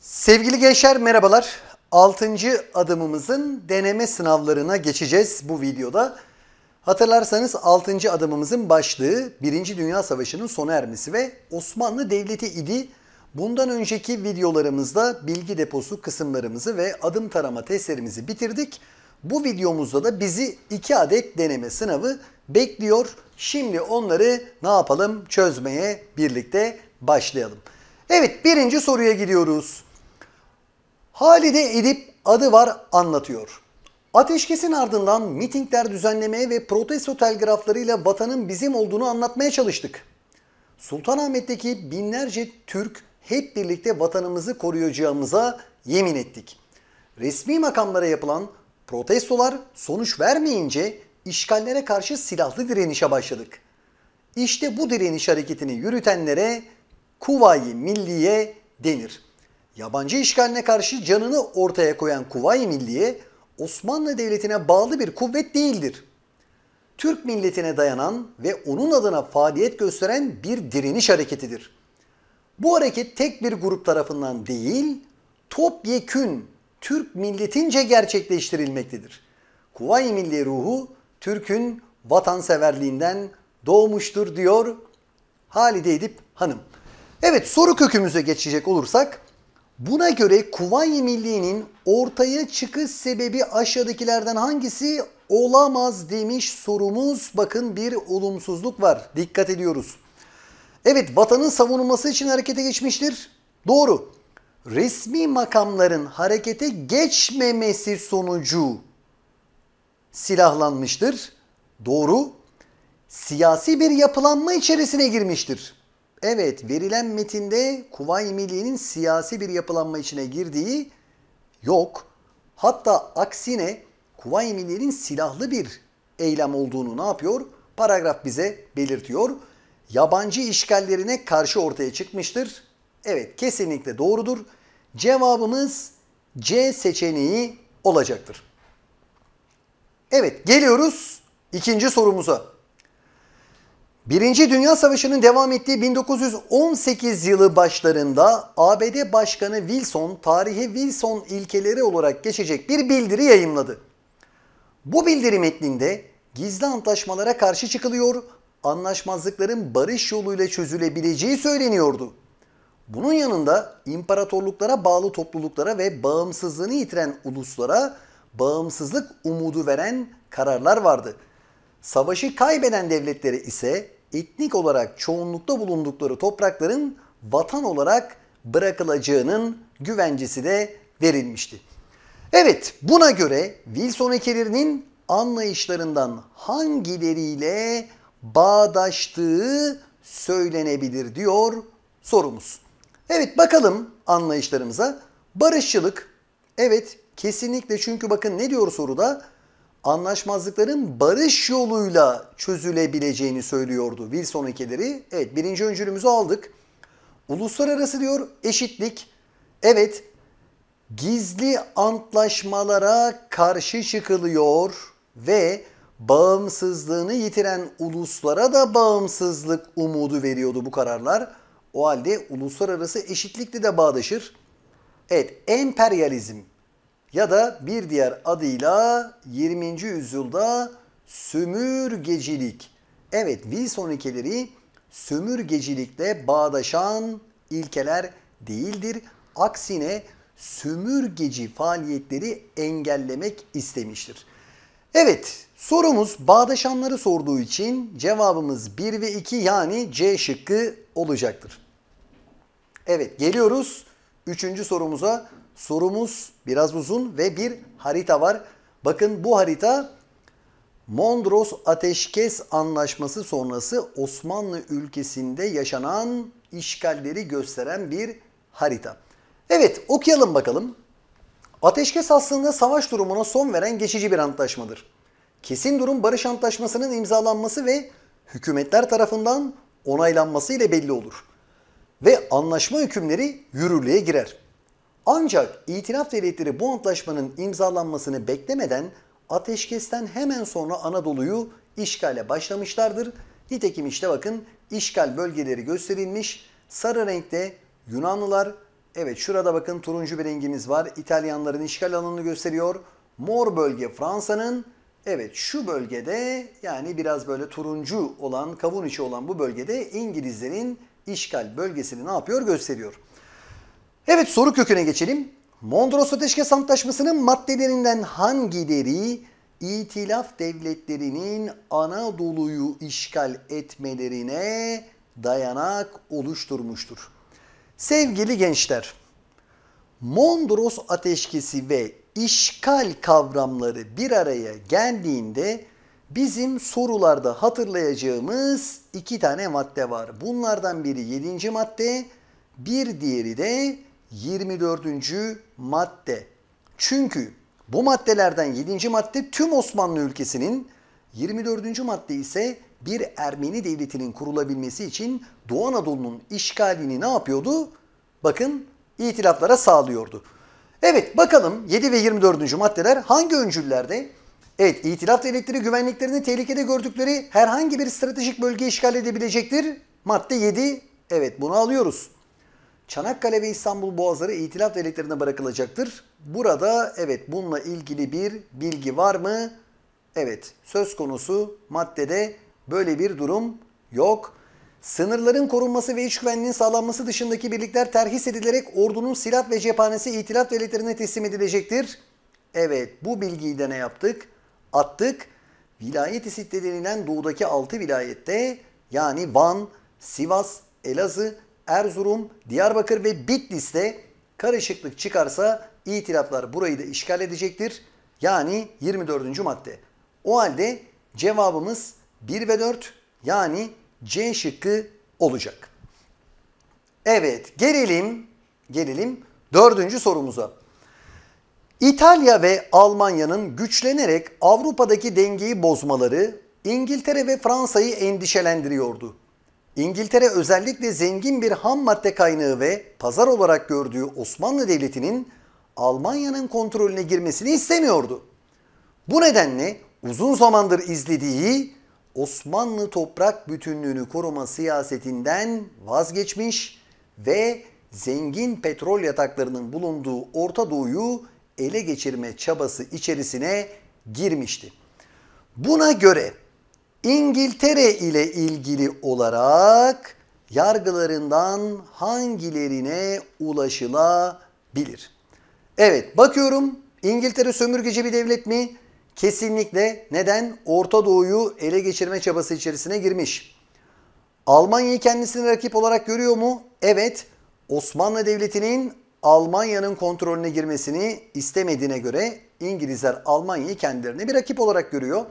Sevgili gençler merhabalar. 6. adımımızın deneme sınavlarına geçeceğiz bu videoda. Hatırlarsanız 6. adımımızın başlığı 1. Dünya Savaşı'nın sona ermesi ve Osmanlı Devleti idi. Bundan önceki videolarımızda bilgi deposu kısımlarımızı ve adım tarama testlerimizi bitirdik. Bu videomuzda da bizi 2 adet deneme sınavı bekliyor. Şimdi onları ne yapalım çözmeye birlikte başlayalım. Evet birinci soruya gidiyoruz. Halide Edip adı var anlatıyor. Ateşkesin ardından mitingler düzenlemeye ve protesto telgraflarıyla vatanın bizim olduğunu anlatmaya çalıştık. Sultanahmet'teki binlerce Türk hep birlikte vatanımızı koruyacağımıza yemin ettik. Resmi makamlara yapılan protestolar sonuç vermeyince işgallere karşı silahlı direnişe başladık. İşte bu direniş hareketini yürütenlere Kuvayi Milliye denir. Yabancı işgaline karşı canını ortaya koyan Kuvayi Milliye Osmanlı Devleti'ne bağlı bir kuvvet değildir. Türk milletine dayanan ve onun adına faaliyet gösteren bir direniş hareketidir. Bu hareket tek bir grup tarafından değil, topyekün Türk milletince gerçekleştirilmektedir. Kuvayi Milli ruhu Türk'ün vatanseverliğinden doğmuştur diyor Halide Edip Hanım. Evet soru kökümüze geçecek olursak Buna göre Kuvayi Milli'nin ortaya çıkış sebebi aşağıdakilerden hangisi olamaz demiş sorumuz. Bakın bir olumsuzluk var. Dikkat ediyoruz. Evet vatanın savunulması için harekete geçmiştir. Doğru. Resmi makamların harekete geçmemesi sonucu silahlanmıştır. Doğru. Siyasi bir yapılanma içerisine girmiştir. Evet verilen metinde Kuvayi Milliye'nin siyasi bir yapılanma içine girdiği yok. Hatta aksine Kuvayi Milliye'nin silahlı bir eylem olduğunu ne yapıyor? Paragraf bize belirtiyor. Yabancı işgallerine karşı ortaya çıkmıştır. Evet kesinlikle doğrudur. Cevabımız C seçeneği olacaktır. Evet geliyoruz ikinci sorumuza. Birinci Dünya Savaşı'nın devam ettiği 1918 yılı başlarında ABD Başkanı Wilson tarihe Wilson ilkeleri olarak geçecek bir bildiri yayınladı. Bu bildiri metninde gizli antlaşmalara karşı çıkılıyor, anlaşmazlıkların barış yoluyla çözülebileceği söyleniyordu. Bunun yanında imparatorluklara bağlı topluluklara ve bağımsızlığını yitiren uluslara bağımsızlık umudu veren kararlar vardı. Savaşı kaybeden devletlere ise etnik olarak çoğunlukta bulundukları toprakların vatan olarak bırakılacağının güvencesi de verilmişti. Evet buna göre Wilson ekelerinin anlayışlarından hangileriyle bağdaştığı söylenebilir diyor sorumuz. Evet bakalım anlayışlarımıza. Barışçılık. Evet kesinlikle çünkü bakın ne diyor soruda? anlaşmazlıkların barış yoluyla çözülebileceğini söylüyordu Wilson ülkeleri. Evet birinci öncülümüzü aldık. Uluslararası diyor eşitlik. Evet gizli antlaşmalara karşı çıkılıyor ve bağımsızlığını yitiren uluslara da bağımsızlık umudu veriyordu bu kararlar. O halde uluslararası eşitlikle de bağdaşır. Evet emperyalizm ya da bir diğer adıyla 20. yüzyılda sömürgecilik. Evet Wilson ilkeleri sömürgecilikle bağdaşan ilkeler değildir. Aksine sömürgeci faaliyetleri engellemek istemiştir. Evet sorumuz bağdaşanları sorduğu için cevabımız 1 ve 2 yani C şıkkı olacaktır. Evet geliyoruz 3. sorumuza sorumuz biraz uzun ve bir harita var. Bakın bu harita Mondros Ateşkes Anlaşması sonrası Osmanlı ülkesinde yaşanan işgalleri gösteren bir harita. Evet okuyalım bakalım. Ateşkes aslında savaş durumuna son veren geçici bir antlaşmadır. Kesin durum barış antlaşmasının imzalanması ve hükümetler tarafından onaylanması ile belli olur. Ve anlaşma hükümleri yürürlüğe girer. Ancak itilaf devletleri bu antlaşmanın imzalanmasını beklemeden ateşkesten hemen sonra Anadolu'yu işgale başlamışlardır. Nitekim işte bakın işgal bölgeleri gösterilmiş. Sarı renkte Yunanlılar, evet şurada bakın turuncu bir rengimiz var. İtalyanların işgal alanını gösteriyor. Mor bölge Fransa'nın, evet şu bölgede yani biraz böyle turuncu olan, kavun içi olan bu bölgede İngilizlerin işgal bölgesini ne yapıyor gösteriyor. Evet soru köküne geçelim. Mondros Ateşkes Antlaşması'nın maddelerinden hangileri itilaf devletlerinin Anadolu'yu işgal etmelerine dayanak oluşturmuştur? Sevgili gençler, Mondros Ateşkesi ve işgal kavramları bir araya geldiğinde bizim sorularda hatırlayacağımız iki tane madde var. Bunlardan biri 7. madde, bir diğeri de 24. madde. Çünkü bu maddelerden 7. madde tüm Osmanlı ülkesinin, 24. madde ise bir Ermeni devletinin kurulabilmesi için Doğu Anadolu'nun işgalini ne yapıyordu? Bakın itilaflara sağlıyordu. Evet bakalım 7 ve 24. maddeler hangi öncüllerde? Evet itilaf devletleri güvenliklerini tehlikede gördükleri herhangi bir stratejik bölge işgal edebilecektir. Madde 7 evet bunu alıyoruz. Çanakkale ve İstanbul Boğazları İtilaf devletlerine bırakılacaktır. Burada evet bununla ilgili bir bilgi var mı? Evet söz konusu maddede böyle bir durum yok. Sınırların korunması ve iç güvenliğin sağlanması dışındaki birlikler terhis edilerek ordunun silah ve cephanesi İtilaf devletlerine teslim edilecektir. Evet bu bilgiyi de ne yaptık? Attık. Vilayet isitte doğudaki 6 vilayette yani Van, Sivas, Elazığ, Erzurum, Diyarbakır ve Bitlis'te karışıklık çıkarsa itilaflar burayı da işgal edecektir. Yani 24. madde. O halde cevabımız 1 ve 4 yani C şıkkı olacak. Evet gelelim gelelim dördüncü sorumuza. İtalya ve Almanya'nın güçlenerek Avrupa'daki dengeyi bozmaları İngiltere ve Fransa'yı endişelendiriyordu. İngiltere özellikle zengin bir ham madde kaynağı ve pazar olarak gördüğü Osmanlı Devleti'nin Almanya'nın kontrolüne girmesini istemiyordu. Bu nedenle uzun zamandır izlediği Osmanlı toprak bütünlüğünü koruma siyasetinden vazgeçmiş ve zengin petrol yataklarının bulunduğu Orta Doğu'yu ele geçirme çabası içerisine girmişti. Buna göre İngiltere ile ilgili olarak yargılarından hangilerine ulaşılabilir? Evet bakıyorum İngiltere sömürgeci bir devlet mi? Kesinlikle neden? Orta Doğu'yu ele geçirme çabası içerisine girmiş. Almanya'yı kendisini rakip olarak görüyor mu? Evet. Osmanlı Devleti'nin Almanya'nın kontrolüne girmesini istemediğine göre İngilizler Almanya'yı kendilerine bir rakip olarak görüyor.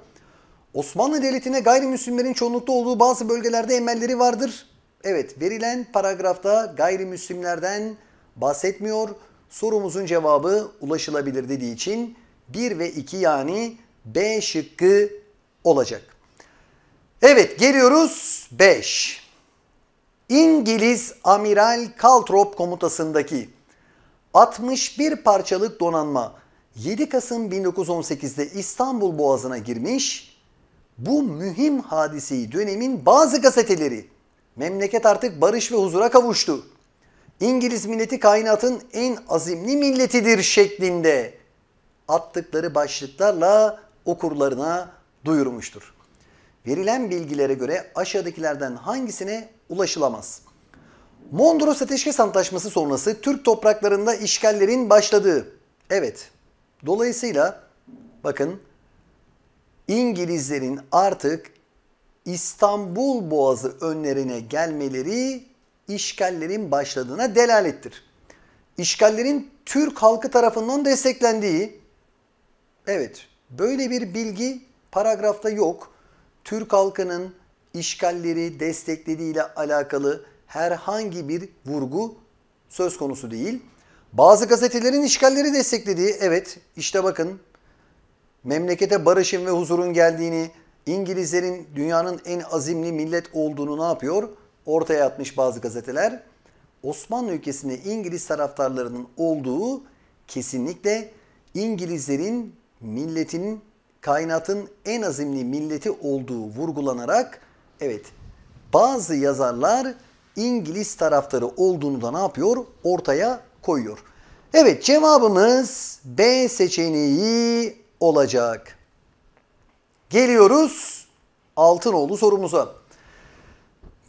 Osmanlı Devleti'ne gayrimüslimlerin çoğunlukta olduğu bazı bölgelerde emelleri vardır. Evet verilen paragrafta gayrimüslimlerden bahsetmiyor. Sorumuzun cevabı ulaşılabilir dediği için 1 ve 2 yani B şıkkı olacak. Evet geliyoruz 5. İngiliz Amiral Kaltrop komutasındaki 61 parçalık donanma 7 Kasım 1918'de İstanbul Boğazı'na girmiş bu mühim hadiseyi dönemin bazı gazeteleri memleket artık barış ve huzura kavuştu. İngiliz milleti kainatın en azimli milletidir şeklinde attıkları başlıklarla okurlarına duyurmuştur. Verilen bilgilere göre aşağıdakilerden hangisine ulaşılamaz? Mondros Ateşkes Antlaşması sonrası Türk topraklarında işgallerin başladığı. Evet. Dolayısıyla bakın İngilizlerin artık İstanbul Boğazı önlerine gelmeleri işgallerin başladığına delalettir. İşgallerin Türk halkı tarafından desteklendiği, evet böyle bir bilgi paragrafta yok. Türk halkının işgalleri desteklediği ile alakalı herhangi bir vurgu söz konusu değil. Bazı gazetelerin işgalleri desteklediği, evet işte bakın memlekete barışın ve huzurun geldiğini, İngilizlerin dünyanın en azimli millet olduğunu ne yapıyor? Ortaya atmış bazı gazeteler. Osmanlı ülkesinde İngiliz taraftarlarının olduğu kesinlikle İngilizlerin milletin kainatın en azimli milleti olduğu vurgulanarak evet bazı yazarlar İngiliz taraftarı olduğunu da ne yapıyor? Ortaya koyuyor. Evet cevabımız B seçeneği olacak. Geliyoruz Altınoğlu sorumuza.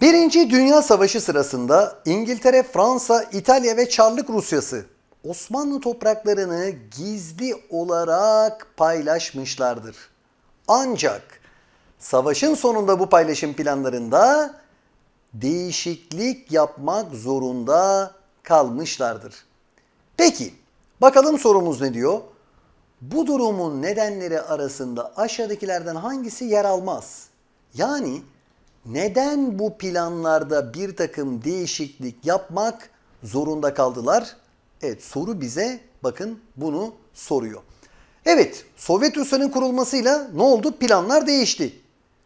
Birinci Dünya Savaşı sırasında İngiltere, Fransa, İtalya ve Çarlık Rusyası Osmanlı topraklarını gizli olarak paylaşmışlardır. Ancak savaşın sonunda bu paylaşım planlarında değişiklik yapmak zorunda kalmışlardır. Peki bakalım sorumuz ne diyor? Bu durumun nedenleri arasında aşağıdakilerden hangisi yer almaz? Yani neden bu planlarda bir takım değişiklik yapmak zorunda kaldılar? Evet soru bize bakın bunu soruyor. Evet Sovyet Rusya'nın kurulmasıyla ne oldu? Planlar değişti.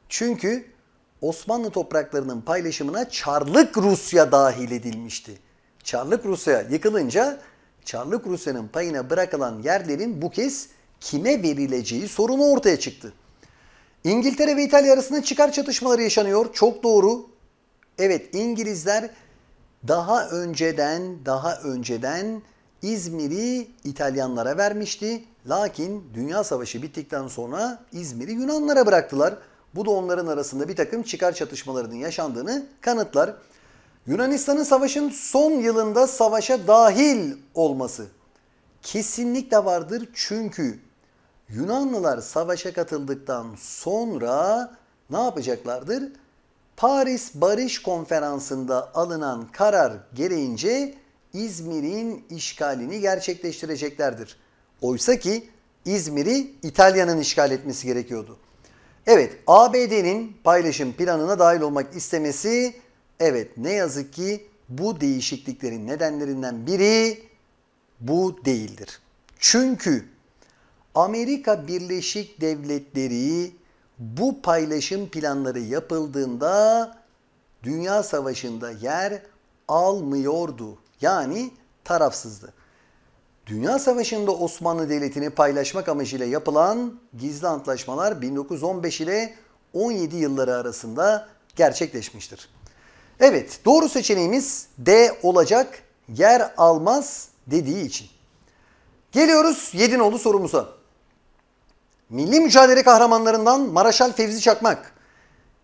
Çünkü Osmanlı topraklarının paylaşımına Çarlık Rusya dahil edilmişti. Çarlık Rusya yıkılınca Çarlık Rusya'nın payına bırakılan yerlerin bu kez kime verileceği sorunu ortaya çıktı. İngiltere ve İtalya arasında çıkar çatışmaları yaşanıyor. Çok doğru. Evet İngilizler daha önceden daha önceden İzmir'i İtalyanlara vermişti. Lakin Dünya Savaşı bittikten sonra İzmir'i Yunanlara bıraktılar. Bu da onların arasında bir takım çıkar çatışmalarının yaşandığını kanıtlar. Yunanistan'ın savaşın son yılında savaşa dahil olması kesinlikle vardır çünkü Yunanlılar savaşa katıldıktan sonra ne yapacaklardır? Paris Barış Konferansı'nda alınan karar gereğince İzmir'in işgalini gerçekleştireceklerdir. Oysa ki İzmir'i İtalya'nın işgal etmesi gerekiyordu. Evet, ABD'nin paylaşım planına dahil olmak istemesi Evet ne yazık ki bu değişikliklerin nedenlerinden biri bu değildir. Çünkü Amerika Birleşik Devletleri bu paylaşım planları yapıldığında Dünya Savaşı'nda yer almıyordu. Yani tarafsızdı. Dünya Savaşı'nda Osmanlı Devleti'ni paylaşmak amacıyla yapılan gizli antlaşmalar 1915 ile 17 yılları arasında gerçekleşmiştir. Evet doğru seçeneğimiz D olacak yer almaz dediği için. Geliyoruz 7 nolu sorumuza. Milli mücadele kahramanlarından Maraşal Fevzi Çakmak.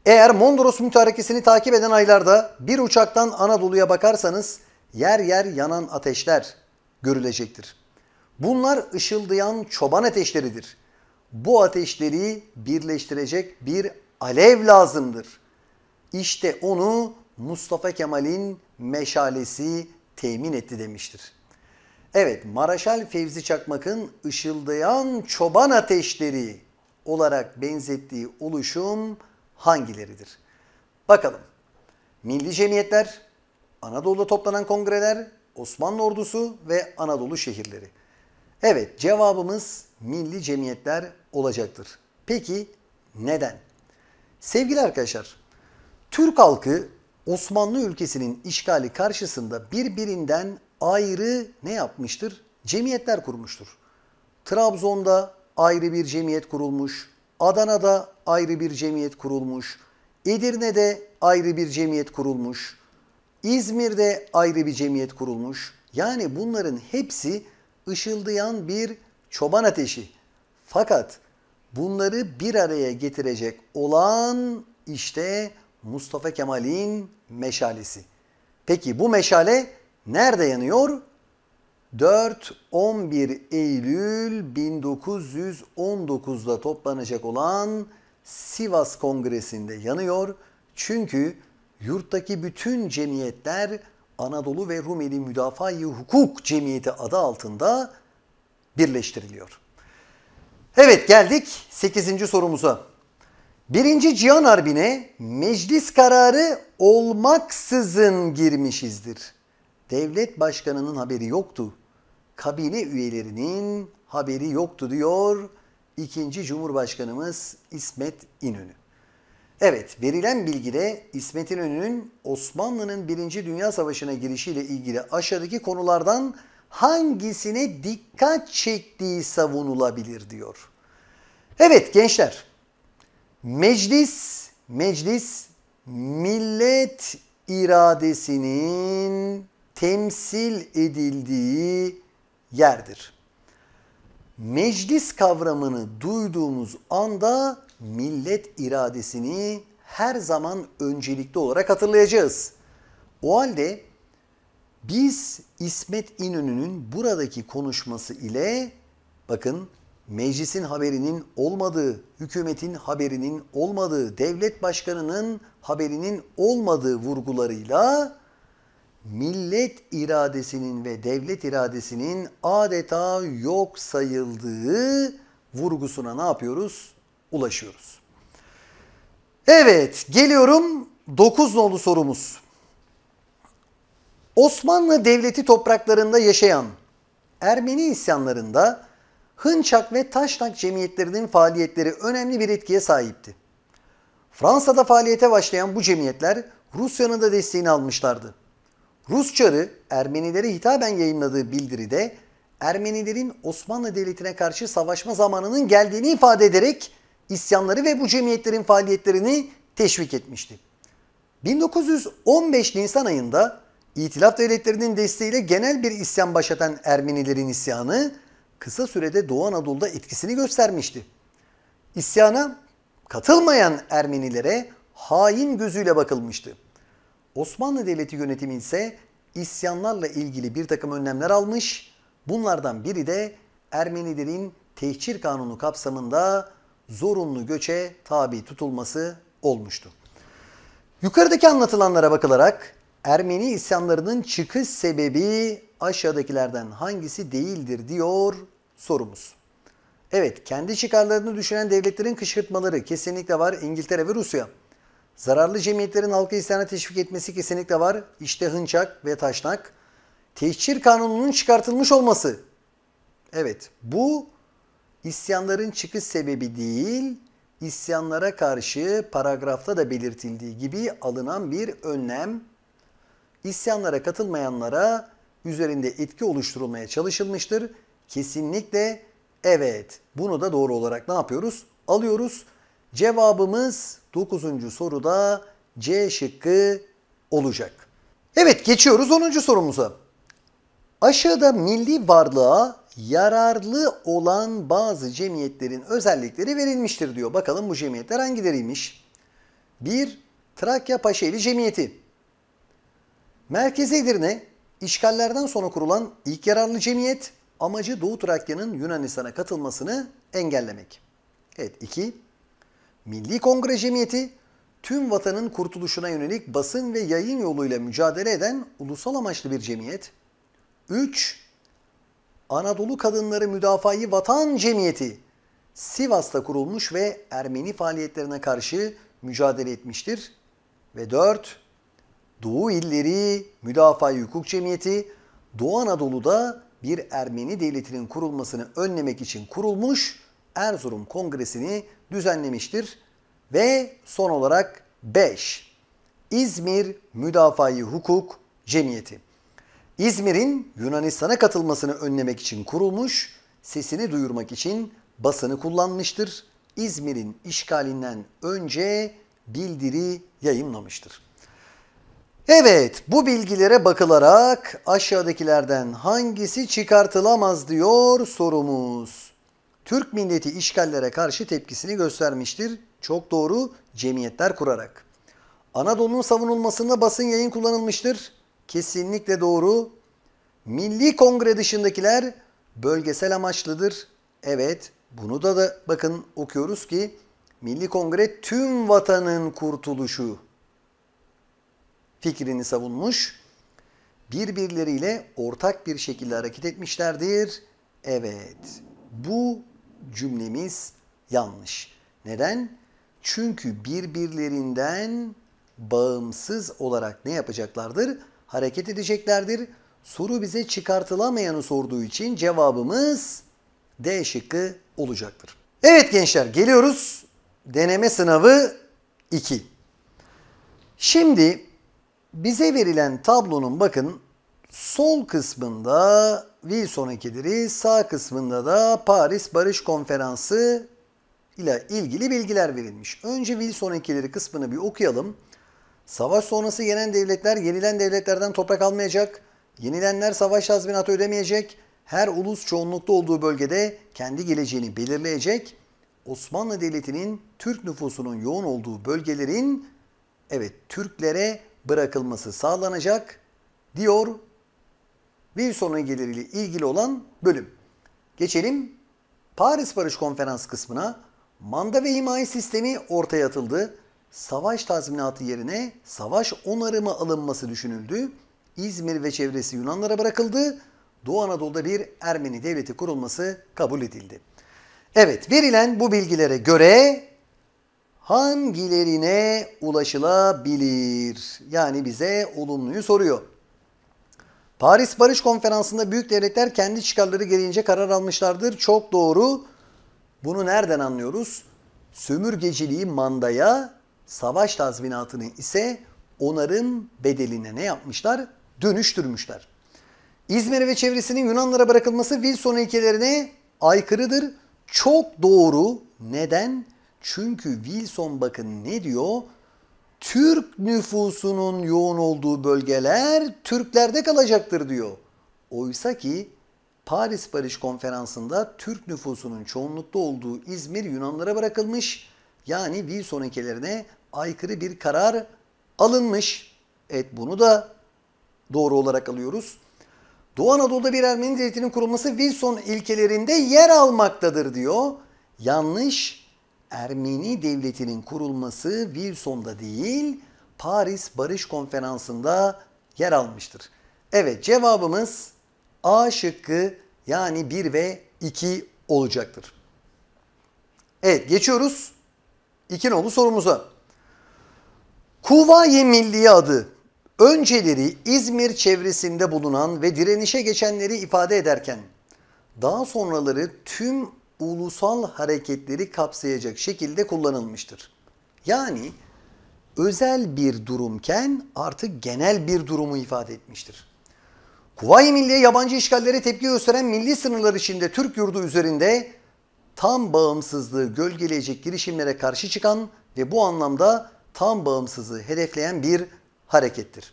Eğer Mondros mütarekesini takip eden aylarda bir uçaktan Anadolu'ya bakarsanız yer yer yanan ateşler görülecektir. Bunlar ışıldayan çoban ateşleridir. Bu ateşleri birleştirecek bir alev lazımdır. İşte onu Mustafa Kemal'in meşalesi temin etti demiştir. Evet Maraşal Fevzi Çakmak'ın ışıldayan çoban ateşleri olarak benzettiği oluşum hangileridir? Bakalım. Milli cemiyetler, Anadolu'da toplanan kongreler, Osmanlı ordusu ve Anadolu şehirleri. Evet cevabımız milli cemiyetler olacaktır. Peki neden? Sevgili arkadaşlar, Türk halkı Osmanlı ülkesinin işgali karşısında birbirinden ayrı ne yapmıştır? Cemiyetler kurmuştur. Trabzon'da ayrı bir cemiyet kurulmuş, Adana'da ayrı bir cemiyet kurulmuş, Edirne'de ayrı bir cemiyet kurulmuş, İzmir'de ayrı bir cemiyet kurulmuş. Yani bunların hepsi ışıldayan bir çoban ateşi. Fakat bunları bir araya getirecek olan işte Mustafa Kemal'in meşalesi. Peki bu meşale nerede yanıyor? 4-11 Eylül 1919'da toplanacak olan Sivas Kongresi'nde yanıyor. Çünkü yurttaki bütün cemiyetler Anadolu ve Rumeli Müdafaa-i Hukuk Cemiyeti adı altında birleştiriliyor. Evet geldik 8. sorumuza. Birinci Cihan Harbi'ne meclis kararı olmaksızın girmişizdir. Devlet başkanının haberi yoktu. Kabine üyelerinin haberi yoktu diyor ikinci Cumhurbaşkanımız İsmet İnönü. Evet verilen bilgide İsmet İnönü'nün Osmanlı'nın Birinci Dünya Savaşı'na girişiyle ilgili aşağıdaki konulardan hangisine dikkat çektiği savunulabilir diyor. Evet gençler Meclis, meclis millet iradesinin temsil edildiği yerdir. Meclis kavramını duyduğumuz anda millet iradesini her zaman öncelikli olarak hatırlayacağız. O halde biz İsmet İnönü'nün buradaki konuşması ile bakın meclisin haberinin olmadığı, hükümetin haberinin olmadığı, devlet başkanının haberinin olmadığı vurgularıyla millet iradesinin ve devlet iradesinin adeta yok sayıldığı vurgusuna ne yapıyoruz? Ulaşıyoruz. Evet, geliyorum 9 nolu sorumuz. Osmanlı Devleti topraklarında yaşayan Ermeni isyanlarında Hınçak ve Taşnak cemiyetlerinin faaliyetleri önemli bir etkiye sahipti. Fransa'da faaliyete başlayan bu cemiyetler Rusya'nın da desteğini almışlardı. Rus çarı Ermenilere hitaben yayınladığı bildiride Ermenilerin Osmanlı Devleti'ne karşı savaşma zamanının geldiğini ifade ederek isyanları ve bu cemiyetlerin faaliyetlerini teşvik etmişti. 1915 Nisan ayında İtilaf Devletleri'nin desteğiyle genel bir isyan başlatan Ermenilerin isyanı kısa sürede Doğu Anadolu'da etkisini göstermişti. İsyana katılmayan Ermenilere hain gözüyle bakılmıştı. Osmanlı Devleti yönetimi ise isyanlarla ilgili bir takım önlemler almış. Bunlardan biri de Ermenilerin tehcir kanunu kapsamında zorunlu göçe tabi tutulması olmuştu. Yukarıdaki anlatılanlara bakılarak Ermeni isyanlarının çıkış sebebi aşağıdakilerden hangisi değildir diyor sorumuz. Evet, kendi çıkarlarını düşünen devletlerin kışkırtmaları kesinlikle var İngiltere ve Rusya. Zararlı cemiyetlerin halka isyana teşvik etmesi kesinlikle var. İşte Hınçak ve Taşnak. Tehcir kanununun çıkartılmış olması. Evet, bu isyanların çıkış sebebi değil, isyanlara karşı paragrafta da belirtildiği gibi alınan bir önlem. İsyanlara katılmayanlara üzerinde etki oluşturulmaya çalışılmıştır. Kesinlikle evet. Bunu da doğru olarak ne yapıyoruz? Alıyoruz. Cevabımız 9. soruda C şıkkı olacak. Evet geçiyoruz 10. sorumuza. Aşağıda milli varlığa yararlı olan bazı cemiyetlerin özellikleri verilmiştir diyor. Bakalım bu cemiyetler hangileriymiş? 1. Trakya Paşeli Cemiyeti Merkez Edirne İşgallerden sonra kurulan ilk yararlı cemiyet amacı Doğu Trakya'nın Yunanistan'a katılmasını engellemek. Evet 2. Milli Kongre Cemiyeti tüm vatanın kurtuluşuna yönelik basın ve yayın yoluyla mücadele eden ulusal amaçlı bir cemiyet. 3. Anadolu Kadınları Müdafai Vatan Cemiyeti Sivas'ta kurulmuş ve Ermeni faaliyetlerine karşı mücadele etmiştir. Ve 4. Doğu İlleri Müdafaa Hukuk Cemiyeti Doğu Anadolu'da bir Ermeni devletinin kurulmasını önlemek için kurulmuş Erzurum Kongresi'ni düzenlemiştir. Ve son olarak 5. İzmir Müdafaa-i Hukuk Cemiyeti. İzmir'in Yunanistan'a katılmasını önlemek için kurulmuş, sesini duyurmak için basını kullanmıştır. İzmir'in işgalinden önce bildiri yayımlamıştır. Evet, bu bilgilere bakılarak aşağıdakilerden hangisi çıkartılamaz diyor sorumuz. Türk milleti işgallere karşı tepkisini göstermiştir. Çok doğru, cemiyetler kurarak. Anadolu'nun savunulmasında basın yayın kullanılmıştır. Kesinlikle doğru. Milli kongre dışındakiler bölgesel amaçlıdır. Evet, bunu da da bakın okuyoruz ki Milli Kongre tüm vatanın kurtuluşu fikrini savunmuş. Birbirleriyle ortak bir şekilde hareket etmişlerdir. Evet, bu cümlemiz yanlış. Neden? Çünkü birbirlerinden bağımsız olarak ne yapacaklardır? Hareket edeceklerdir. Soru bize çıkartılamayanı sorduğu için cevabımız D şıkkı olacaktır. Evet gençler geliyoruz deneme sınavı 2. Şimdi bize verilen tablonun bakın sol kısmında Wilson ekileri, sağ kısmında da Paris Barış Konferansı ile ilgili bilgiler verilmiş. Önce Wilson ekileri kısmını bir okuyalım. Savaş sonrası yenen devletler yenilen devletlerden toprak almayacak, yenilenler savaş tazminatı ödemeyecek, her ulus çoğunlukta olduğu bölgede kendi geleceğini belirleyecek, Osmanlı Devleti'nin Türk nüfusunun yoğun olduğu bölgelerin evet Türklere bırakılması sağlanacak diyor Wilson'un geliriyle ilgili olan bölüm. Geçelim Paris Barış Konferans kısmına. Manda ve himaye sistemi ortaya atıldı. Savaş tazminatı yerine savaş onarımı alınması düşünüldü. İzmir ve çevresi Yunanlara bırakıldı. Doğu Anadolu'da bir Ermeni devleti kurulması kabul edildi. Evet verilen bu bilgilere göre hangilerine ulaşılabilir? Yani bize olumluyu soruyor. Paris Barış Konferansı'nda büyük devletler kendi çıkarları gereğince karar almışlardır. Çok doğru. Bunu nereden anlıyoruz? Sömürgeciliği mandaya, savaş tazminatını ise onarım bedeline ne yapmışlar? Dönüştürmüşler. İzmir ve çevresinin Yunanlara bırakılması Wilson ilkelerine aykırıdır. Çok doğru. Neden? Çünkü Wilson bakın ne diyor? Türk nüfusunun yoğun olduğu bölgeler Türklerde kalacaktır diyor. Oysa ki Paris Barış Konferansı'nda Türk nüfusunun çoğunlukta olduğu İzmir Yunanlara bırakılmış. Yani Wilson ülkelerine aykırı bir karar alınmış. Evet bunu da doğru olarak alıyoruz. Doğu Anadolu'da bir Ermeni devletinin kurulması Wilson ilkelerinde yer almaktadır diyor. Yanlış Ermeni devletinin kurulması Wilson'da değil, Paris Barış Konferansı'nda yer almıştır. Evet cevabımız A şıkkı yani 1 ve 2 olacaktır. Evet geçiyoruz 2 nolu sorumuza. Kuvayi Milli adı önceleri İzmir çevresinde bulunan ve direnişe geçenleri ifade ederken daha sonraları tüm ulusal hareketleri kapsayacak şekilde kullanılmıştır. Yani özel bir durumken artık genel bir durumu ifade etmiştir. Kuvayi Milliye yabancı işgallere tepki gösteren milli sınırlar içinde Türk yurdu üzerinde tam bağımsızlığı gölgeleyecek girişimlere karşı çıkan ve bu anlamda tam bağımsızlığı hedefleyen bir harekettir.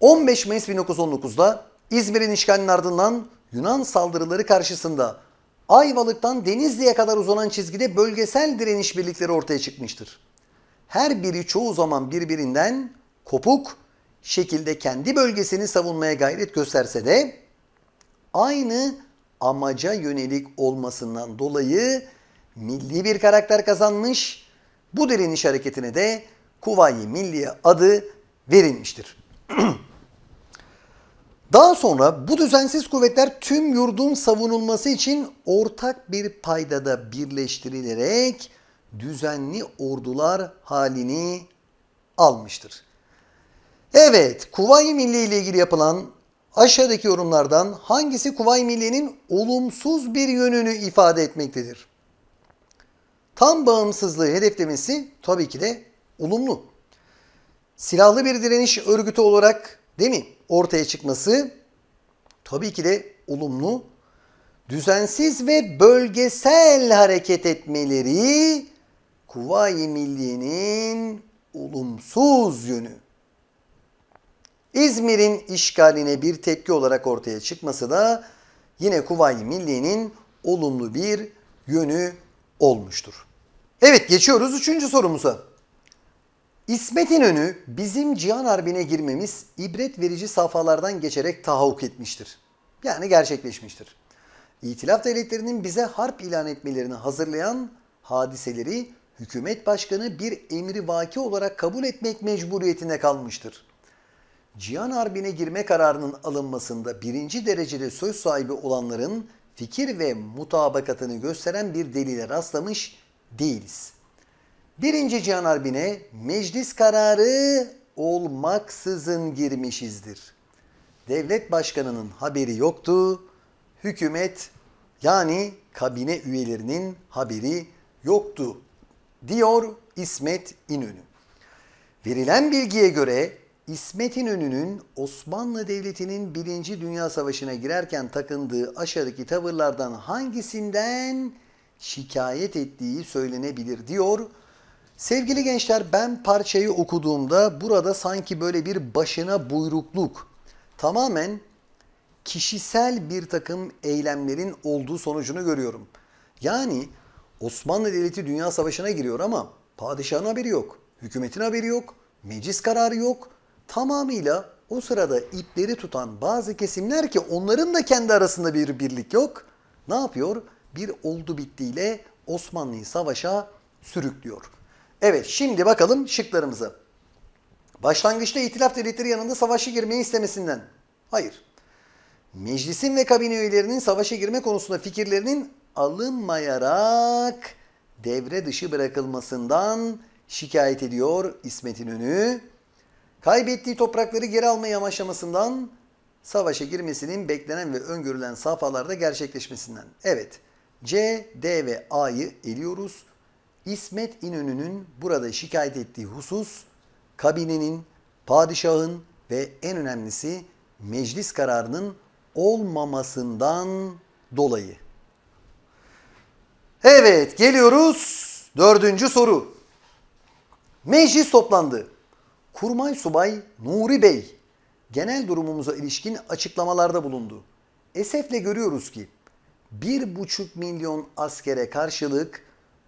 15 Mayıs 1919'da İzmir'in işgalinin ardından Yunan saldırıları karşısında Ayvalık'tan Denizli'ye kadar uzanan çizgide bölgesel direniş birlikleri ortaya çıkmıştır. Her biri çoğu zaman birbirinden kopuk şekilde kendi bölgesini savunmaya gayret gösterse de aynı amaca yönelik olmasından dolayı milli bir karakter kazanmış. Bu direniş hareketine de Kuvayi Milliye adı verilmiştir. Daha sonra bu düzensiz kuvvetler tüm yurdun savunulması için ortak bir paydada birleştirilerek düzenli ordular halini almıştır. Evet, Kuvayi Milli ile ilgili yapılan aşağıdaki yorumlardan hangisi Kuvayi Milli'nin olumsuz bir yönünü ifade etmektedir? Tam bağımsızlığı hedeflemesi tabii ki de olumlu. Silahlı bir direniş örgütü olarak değil mi? ortaya çıkması tabii ki de olumlu. Düzensiz ve bölgesel hareket etmeleri Kuvayi Milliye'nin olumsuz yönü. İzmir'in işgaline bir tepki olarak ortaya çıkması da yine Kuvayi Milliye'nin olumlu bir yönü olmuştur. Evet geçiyoruz üçüncü sorumuza. İsmet İnönü bizim Cihan Harbi'ne girmemiz ibret verici safhalardan geçerek tahakkuk etmiştir. Yani gerçekleşmiştir. İtilaf devletlerinin bize harp ilan etmelerini hazırlayan hadiseleri hükümet başkanı bir emri vaki olarak kabul etmek mecburiyetine kalmıştır. Cihan Harbi'ne girme kararının alınmasında birinci derecede söz sahibi olanların fikir ve mutabakatını gösteren bir delile rastlamış değiliz.'' Birinci Cihan Harbi'ne meclis kararı olmaksızın girmişizdir. Devlet başkanının haberi yoktu. Hükümet yani kabine üyelerinin haberi yoktu diyor İsmet İnönü. Verilen bilgiye göre İsmet İnönü'nün Osmanlı Devleti'nin 1. Dünya Savaşı'na girerken takındığı aşağıdaki tavırlardan hangisinden şikayet ettiği söylenebilir diyor Sevgili gençler ben parçayı okuduğumda burada sanki böyle bir başına buyrukluk, tamamen kişisel bir takım eylemlerin olduğu sonucunu görüyorum. Yani Osmanlı Devleti Dünya Savaşı'na giriyor ama padişahın haberi yok, hükümetin haberi yok, meclis kararı yok. Tamamıyla o sırada ipleri tutan bazı kesimler ki onların da kendi arasında bir birlik yok. Ne yapıyor? Bir oldu bittiyle Osmanlı'yı savaşa sürüklüyor. Evet şimdi bakalım şıklarımıza. Başlangıçta itilaf devletleri yanında savaşa girmeyi istemesinden. Hayır. Meclisin ve kabine üyelerinin savaşa girme konusunda fikirlerinin alınmayarak devre dışı bırakılmasından şikayet ediyor İsmet İnönü. Kaybettiği toprakları geri almayı amaçlamasından savaşa girmesinin beklenen ve öngörülen safhalarda gerçekleşmesinden. Evet. C, D ve A'yı eliyoruz. İsmet İnönü'nün burada şikayet ettiği husus kabinenin, padişahın ve en önemlisi meclis kararının olmamasından dolayı. Evet geliyoruz dördüncü soru. Meclis toplandı. Kurmay Subay Nuri Bey genel durumumuza ilişkin açıklamalarda bulundu. Esefle görüyoruz ki bir buçuk milyon askere karşılık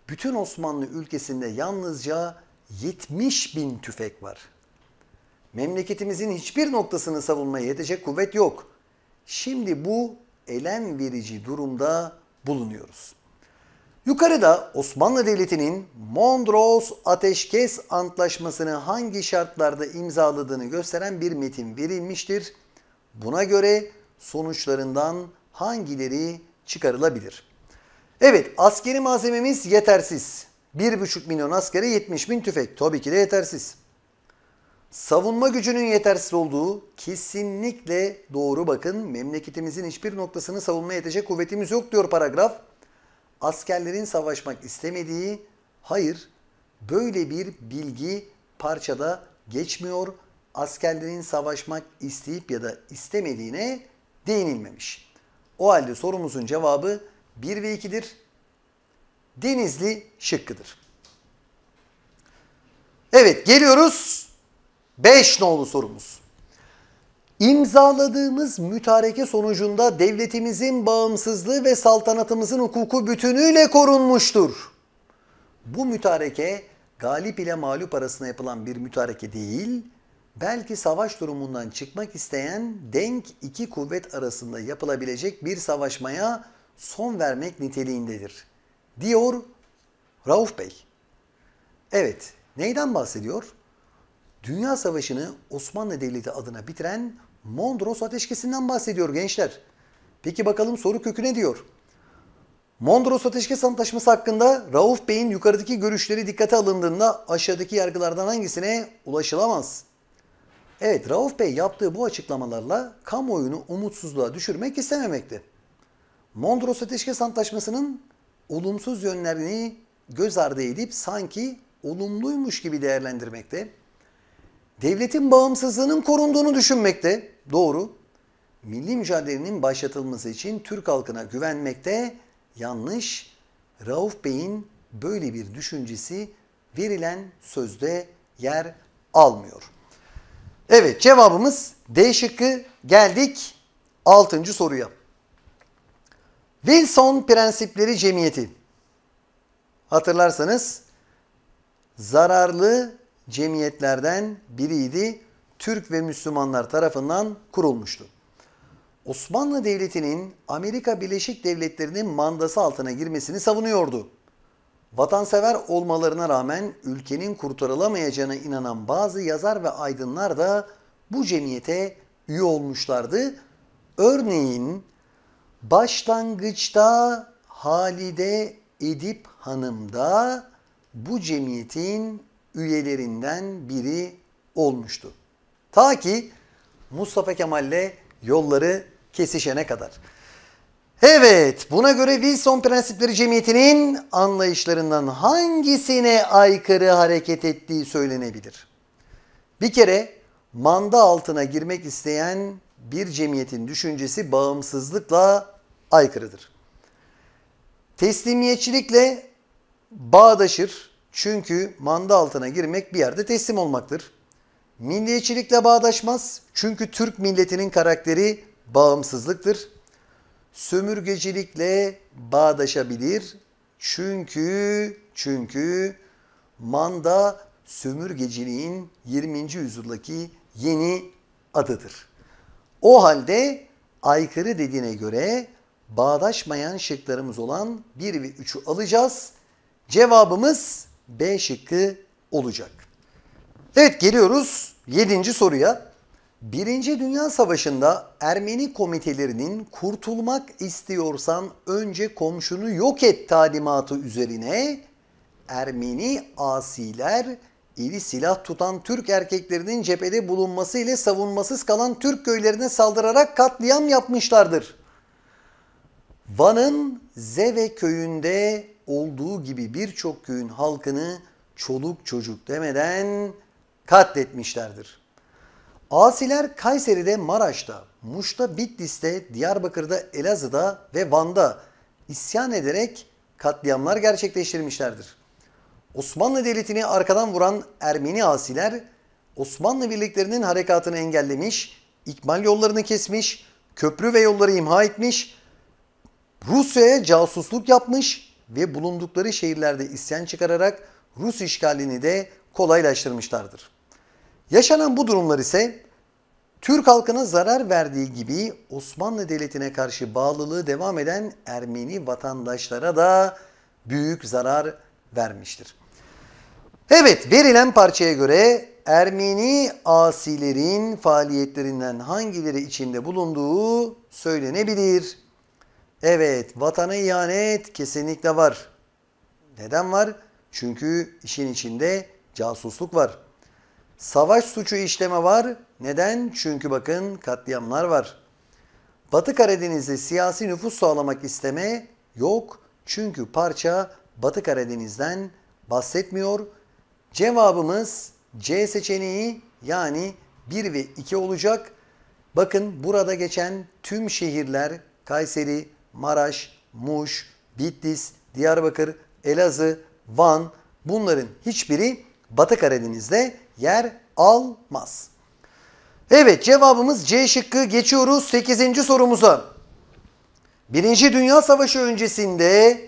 bütün Osmanlı ülkesinde yalnızca 70 bin tüfek var. Memleketimizin hiçbir noktasını savunmaya yetecek kuvvet yok. Şimdi bu elen verici durumda bulunuyoruz. Yukarıda Osmanlı Devleti'nin Mondros Ateşkes Antlaşması'nı hangi şartlarda imzaladığını gösteren bir metin verilmiştir. Buna göre sonuçlarından hangileri çıkarılabilir? Evet askeri malzememiz yetersiz. 1,5 milyon askere 70 bin tüfek. Tabii ki de yetersiz. Savunma gücünün yetersiz olduğu kesinlikle doğru bakın. Memleketimizin hiçbir noktasını savunmaya yetecek kuvvetimiz yok diyor paragraf. Askerlerin savaşmak istemediği, hayır böyle bir bilgi parçada geçmiyor. Askerlerin savaşmak isteyip ya da istemediğine değinilmemiş. O halde sorumuzun cevabı 1 ve 2'dir. Denizli şıkkıdır. Evet geliyoruz 5 nolu sorumuz. İmzaladığımız mütareke sonucunda devletimizin bağımsızlığı ve saltanatımızın hukuku bütünüyle korunmuştur. Bu mütareke galip ile mağlup arasında yapılan bir mütareke değil, belki savaş durumundan çıkmak isteyen denk iki kuvvet arasında yapılabilecek bir savaşmaya son vermek niteliğindedir. Diyor Rauf Bey. Evet, neyden bahsediyor? Dünya Savaşı'nı Osmanlı Devleti adına bitiren Mondros Ateşkesi'nden bahsediyor gençler. Peki bakalım soru kökü ne diyor? Mondros Ateşkes Antlaşması hakkında Rauf Bey'in yukarıdaki görüşleri dikkate alındığında aşağıdaki yargılardan hangisine ulaşılamaz? Evet Rauf Bey yaptığı bu açıklamalarla kamuoyunu umutsuzluğa düşürmek istememekti. Mondros Ateşkes Antlaşması'nın olumsuz yönlerini göz ardı edip sanki olumluymuş gibi değerlendirmekte, devletin bağımsızlığının korunduğunu düşünmekte, doğru, milli mücadelenin başlatılması için Türk halkına güvenmekte, yanlış, Rauf Bey'in böyle bir düşüncesi verilen sözde yer almıyor. Evet cevabımız D şıkkı geldik 6. soruya. Wilson Prensipleri Cemiyeti. Hatırlarsanız zararlı cemiyetlerden biriydi. Türk ve Müslümanlar tarafından kurulmuştu. Osmanlı Devleti'nin Amerika Birleşik Devletleri'nin mandası altına girmesini savunuyordu. Vatansever olmalarına rağmen ülkenin kurtarılamayacağına inanan bazı yazar ve aydınlar da bu cemiyete üye olmuşlardı. Örneğin Başlangıçta Halide Edip Hanım da bu cemiyetin üyelerinden biri olmuştu. Ta ki Mustafa Kemal'le yolları kesişene kadar. Evet, buna göre Wilson Prensipleri Cemiyeti'nin anlayışlarından hangisine aykırı hareket ettiği söylenebilir? Bir kere manda altına girmek isteyen bir cemiyetin düşüncesi bağımsızlıkla aykırıdır. Teslimiyetçilikle bağdaşır çünkü manda altına girmek bir yerde teslim olmaktır. Milliyetçilikle bağdaşmaz çünkü Türk milletinin karakteri bağımsızlıktır. Sömürgecilikle bağdaşabilir çünkü çünkü manda sömürgeciliğin 20. yüzyıldaki yeni adıdır. O halde aykırı dediğine göre bağdaşmayan şıklarımız olan 1 ve 3'ü alacağız. Cevabımız B şıkkı olacak. Evet geliyoruz 7. soruya. Birinci Dünya Savaşı'nda Ermeni komitelerinin kurtulmak istiyorsan önce komşunu yok et talimatı üzerine Ermeni asiler eli silah tutan Türk erkeklerinin cephede bulunması ile savunmasız kalan Türk köylerine saldırarak katliam yapmışlardır. Van'ın Zeve köyünde olduğu gibi birçok köyün halkını çoluk çocuk demeden katletmişlerdir. Asiler Kayseri'de, Maraş'ta, Muş'ta, Bitlis'te, Diyarbakır'da, Elazığ'da ve Van'da isyan ederek katliamlar gerçekleştirmişlerdir. Osmanlı Devleti'ni arkadan vuran Ermeni asiler Osmanlı birliklerinin harekatını engellemiş, ikmal yollarını kesmiş, köprü ve yolları imha etmiş, Rusya'ya casusluk yapmış ve bulundukları şehirlerde isyan çıkararak Rus işgalini de kolaylaştırmışlardır. Yaşanan bu durumlar ise Türk halkına zarar verdiği gibi Osmanlı Devleti'ne karşı bağlılığı devam eden Ermeni vatandaşlara da büyük zarar vermiştir. Evet verilen parçaya göre Ermeni asilerin faaliyetlerinden hangileri içinde bulunduğu söylenebilir. Evet, vatana ihanet kesinlikle var. Neden var? Çünkü işin içinde casusluk var. Savaş suçu işleme var. Neden? Çünkü bakın katliamlar var. Batı Karadeniz'de siyasi nüfus sağlamak isteme yok. Çünkü parça Batı Karadeniz'den bahsetmiyor. Cevabımız C seçeneği yani 1 ve 2 olacak. Bakın burada geçen tüm şehirler Kayseri, Maraş, Muş, Bitlis, Diyarbakır, Elazığ, Van bunların hiçbiri Batı Karadeniz'de yer almaz. Evet cevabımız C şıkkı geçiyoruz 8. sorumuza. Birinci Dünya Savaşı öncesinde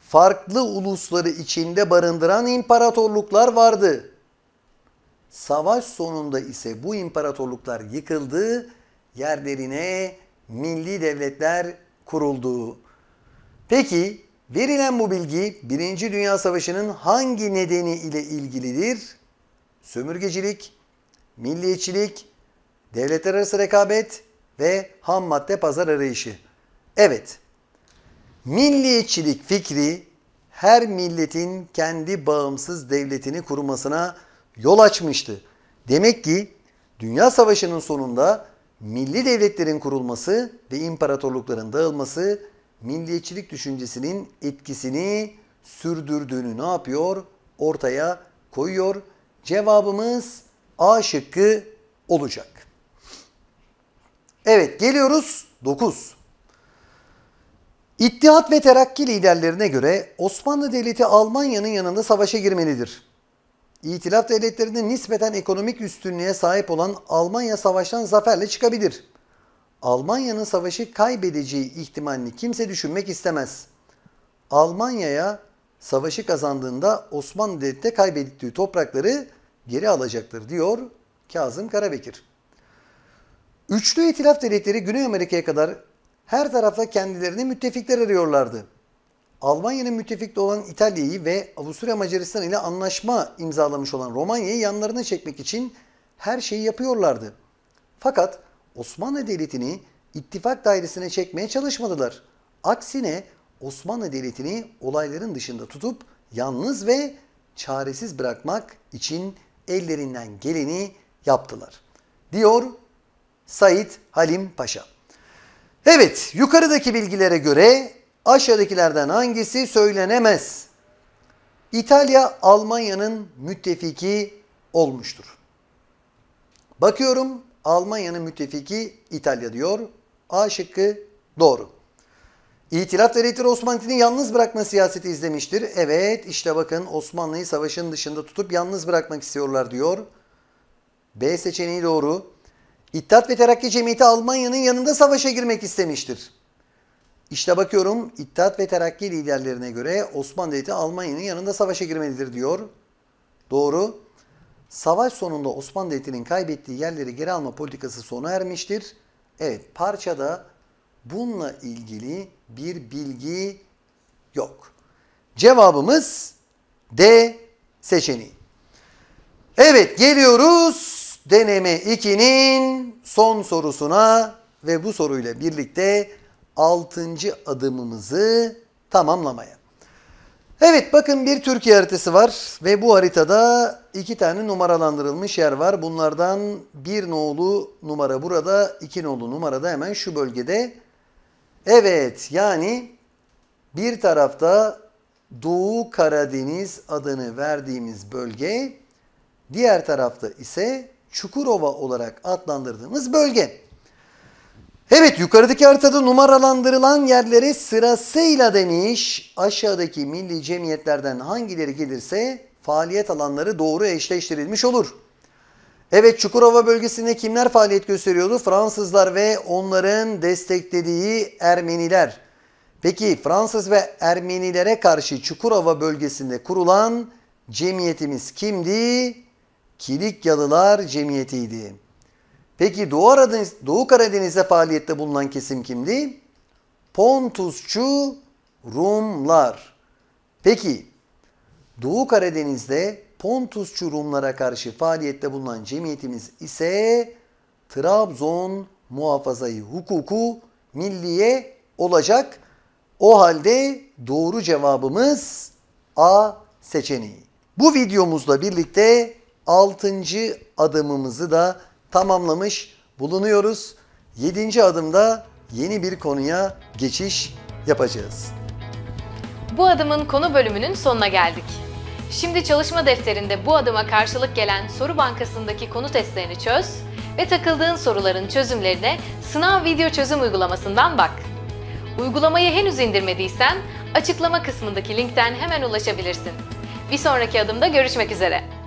farklı ulusları içinde barındıran imparatorluklar vardı. Savaş sonunda ise bu imparatorluklar yıkıldı, yerlerine milli devletler kuruldu. Peki verilen bu bilgi 1. Dünya Savaşı'nın hangi nedeni ile ilgilidir? Sömürgecilik, milliyetçilik, devletler arası rekabet ve ham madde pazar arayışı. Evet, milliyetçilik fikri her milletin kendi bağımsız devletini kurmasına yol açmıştı. Demek ki Dünya Savaşı'nın sonunda milli devletlerin kurulması ve imparatorlukların dağılması milliyetçilik düşüncesinin etkisini sürdürdüğünü ne yapıyor? Ortaya koyuyor. Cevabımız A şıkkı olacak. Evet geliyoruz 9. İttihat ve Terakki liderlerine göre Osmanlı Devleti Almanya'nın yanında savaşa girmelidir. İtilaf devletlerinin nispeten ekonomik üstünlüğe sahip olan Almanya savaştan zaferle çıkabilir. Almanya'nın savaşı kaybedeceği ihtimalini kimse düşünmek istemez. Almanya'ya savaşı kazandığında Osmanlı Devleti de kaybettiği toprakları geri alacaktır diyor Kazım Karabekir. Üçlü itilaf devletleri Güney Amerika'ya kadar her tarafta kendilerini müttefikler arıyorlardı. Almanya'nın müttefikli olan İtalya'yı ve Avusturya Macaristan ile anlaşma imzalamış olan Romanya'yı yanlarına çekmek için her şeyi yapıyorlardı. Fakat Osmanlı Devleti'ni ittifak dairesine çekmeye çalışmadılar. Aksine Osmanlı Devleti'ni olayların dışında tutup yalnız ve çaresiz bırakmak için ellerinden geleni yaptılar. Diyor Said Halim Paşa. Evet, yukarıdaki bilgilere göre Aşağıdakilerden hangisi söylenemez? İtalya Almanya'nın müttefiki olmuştur. Bakıyorum Almanya'nın müttefiki İtalya diyor. A şıkkı doğru. İtilaf devletleri Osmanlı'nı yalnız bırakma siyaseti izlemiştir. Evet işte bakın Osmanlı'yı savaşın dışında tutup yalnız bırakmak istiyorlar diyor. B seçeneği doğru. İttihat ve Terakki Cemiyeti Almanya'nın yanında savaşa girmek istemiştir. İşte bakıyorum İttihat ve Terakki liderlerine göre Osmanlı Devleti Almanya'nın yanında savaşa girmelidir diyor. Doğru. Savaş sonunda Osmanlı Devleti'nin kaybettiği yerleri geri alma politikası sona ermiştir. Evet parçada bununla ilgili bir bilgi yok. Cevabımız D seçeneği. Evet geliyoruz deneme 2'nin son sorusuna ve bu soruyla birlikte altıncı adımımızı tamamlamaya. Evet bakın bir Türkiye haritası var ve bu haritada iki tane numaralandırılmış yer var. Bunlardan bir nolu numara burada, iki nolu numara da hemen şu bölgede. Evet yani bir tarafta Doğu Karadeniz adını verdiğimiz bölge, diğer tarafta ise Çukurova olarak adlandırdığımız bölge. Evet yukarıdaki haritada numaralandırılan yerlere sırasıyla demiş aşağıdaki milli cemiyetlerden hangileri gelirse faaliyet alanları doğru eşleştirilmiş olur. Evet Çukurova bölgesinde kimler faaliyet gösteriyordu? Fransızlar ve onların desteklediği Ermeniler. Peki Fransız ve Ermenilere karşı Çukurova bölgesinde kurulan cemiyetimiz kimdi? Kilikyalılar Cemiyeti'ydi. Peki Doğu, Aradeniz, Doğu Karadeniz'de faaliyette bulunan kesim kimdi? Pontusçu Rumlar. Peki Doğu Karadeniz'de Pontusçu Rumlara karşı faaliyette bulunan cemiyetimiz ise Trabzon muhafazayı hukuku milliye olacak. O halde doğru cevabımız A seçeneği. Bu videomuzla birlikte 6. adımımızı da tamamlamış bulunuyoruz. Yedinci adımda yeni bir konuya geçiş yapacağız. Bu adımın konu bölümünün sonuna geldik. Şimdi çalışma defterinde bu adıma karşılık gelen soru bankasındaki konu testlerini çöz ve takıldığın soruların çözümlerine sınav video çözüm uygulamasından bak. Uygulamayı henüz indirmediysen açıklama kısmındaki linkten hemen ulaşabilirsin. Bir sonraki adımda görüşmek üzere.